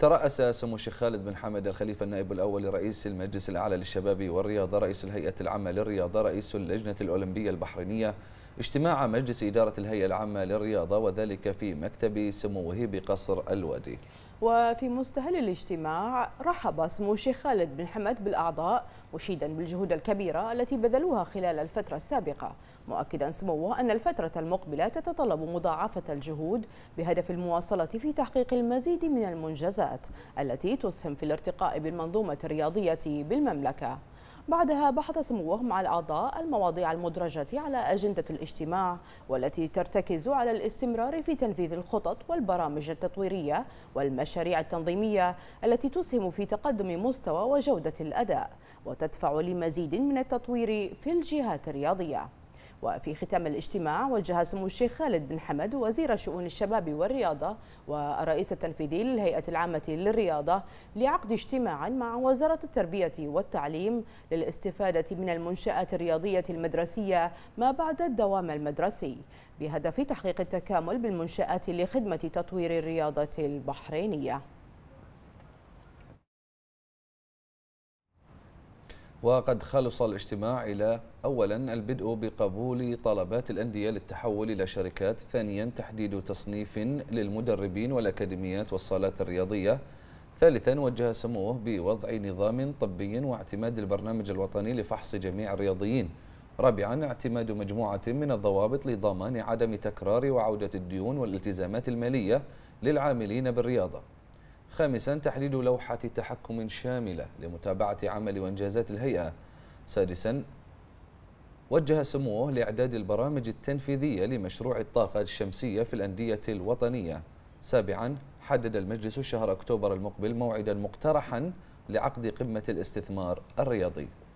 ترأس سمو الشيخ خالد بن حمد الخليفة النائب الأول رئيس المجلس الأعلى للشباب والرياضة رئيس الهيئة العامة للرياضة رئيس اللجنة الأولمبية البحرينية اجتماع مجلس إدارة الهيئة العامة للرياضة وذلك في مكتب سموه بقصر الوادي وفي مستهل الاجتماع رحب سمو الشيخ خالد بن حمد بالأعضاء مشيدا بالجهود الكبيرة التي بذلوها خلال الفترة السابقة مؤكدا سموه أن الفترة المقبلة تتطلب مضاعفة الجهود بهدف المواصلة في تحقيق المزيد من المنجزات التي تسهم في الارتقاء بالمنظومة الرياضية بالمملكة بعدها بحث سموه مع الأعضاء المواضيع المدرجة على أجندة الاجتماع والتي ترتكز على الاستمرار في تنفيذ الخطط والبرامج التطويرية والمشاريع التنظيمية التي تسهم في تقدم مستوى وجودة الأداء وتدفع لمزيد من التطوير في الجهات الرياضية وفي ختام الاجتماع وجه سمو الشيخ خالد بن حمد وزير شؤون الشباب والرياضة والرئيس التنفيذي للهيئة العامة للرياضة لعقد اجتماع مع وزارة التربية والتعليم للاستفادة من المنشآت الرياضية المدرسية ما بعد الدوام المدرسي بهدف تحقيق التكامل بالمنشآت لخدمة تطوير الرياضة البحرينية وقد خلص الاجتماع إلى أولا البدء بقبول طلبات الأندية للتحول إلى شركات ثانيا تحديد تصنيف للمدربين والأكاديميات والصالات الرياضية ثالثا وجه سموه بوضع نظام طبي واعتماد البرنامج الوطني لفحص جميع الرياضيين رابعا اعتماد مجموعة من الضوابط لضمان عدم تكرار وعودة الديون والالتزامات المالية للعاملين بالرياضة خامسا تحديد لوحة تحكم شاملة لمتابعة عمل وإنجازات الهيئة سادسا وجه سموه لإعداد البرامج التنفيذية لمشروع الطاقة الشمسية في الأندية الوطنية سابعا حدد المجلس شهر أكتوبر المقبل موعدا مقترحا لعقد قمة الاستثمار الرياضي